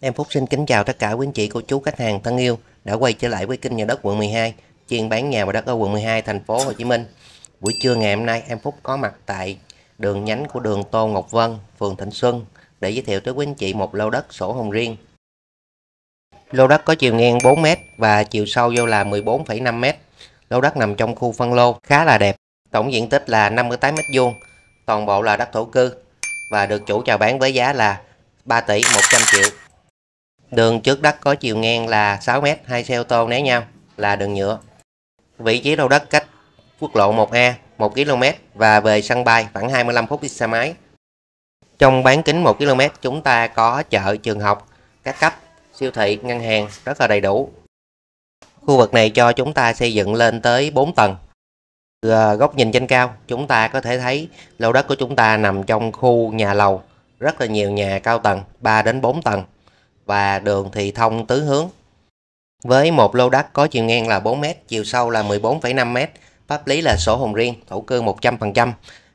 Em Phúc xin kính chào tất cả quý anh chị, cô chú, khách hàng thân yêu đã quay trở lại với kênh nhà đất quận 12, chuyên bán nhà và đất ở quận 12, thành phố Hồ Chí Minh. Buổi trưa ngày hôm nay, em Phúc có mặt tại đường nhánh của đường Tô Ngọc Vân, phường Thịnh Xuân để giới thiệu tới quý anh chị một lô đất sổ hồng riêng. Lô đất có chiều ngang 4m và chiều sâu vô là 14,5m. Lô đất nằm trong khu phân lô khá là đẹp, tổng diện tích là 58m2, toàn bộ là đất thổ cư và được chủ chào bán với giá là 3 tỷ 100 triệu. Đường trước đất có chiều ngang là 6m, hai xe ô tô né nhau là đường nhựa. Vị trí đầu đất cách quốc lộ 1A 1 km và về sân bay khoảng 25 phút đi xe máy. Trong bán kính 1 km chúng ta có chợ, trường học, các cấp, siêu thị, ngân hàng rất là đầy đủ. Khu vực này cho chúng ta xây dựng lên tới 4 tầng. Từ à, góc nhìn trên cao, chúng ta có thể thấy lô đất của chúng ta nằm trong khu nhà lầu, rất là nhiều nhà cao tầng, 3 đến 4 tầng và đường thì thông tứ hướng. Với một lô đất có chiều ngang là 4m, chiều sâu là 14,5m, pháp lý là sổ hồng riêng, thổ cư 100%,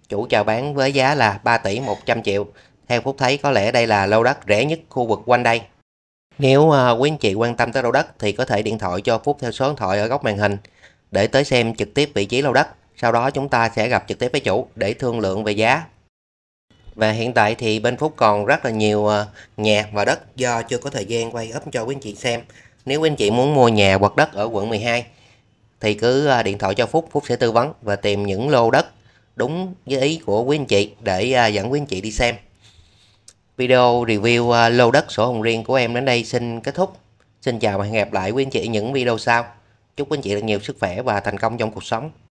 chủ chào bán với giá là 3 tỷ 100 triệu. Theo Phúc thấy có lẽ đây là lô đất rẻ nhất khu vực quanh đây. Nếu à, quý anh chị quan tâm tới lô đất thì có thể điện thoại cho Phúc theo số điện thoại ở góc màn hình để tới xem trực tiếp vị trí lô đất. Sau đó chúng ta sẽ gặp trực tiếp với chủ để thương lượng về giá và hiện tại thì bên Phúc còn rất là nhiều ờ, nhà và đất do chưa có thời gian quay up cho quý anh chị xem. Nếu quý anh chị muốn mua nhà hoặc đất ở quận 12 thì cứ ờ, điện thoại cho Phúc, Phúc sẽ tư vấn và tìm những lô đất đúng với ý của quý anh chị để ờ, dẫn quý anh chị đi xem. Video review lô đất sổ hồng riêng của em đến đây xin kết thúc. Xin chào và hẹn gặp lại quý anh chị những video sau. Chúc quý anh chị được nhiều sức khỏe và thành công trong cuộc sống.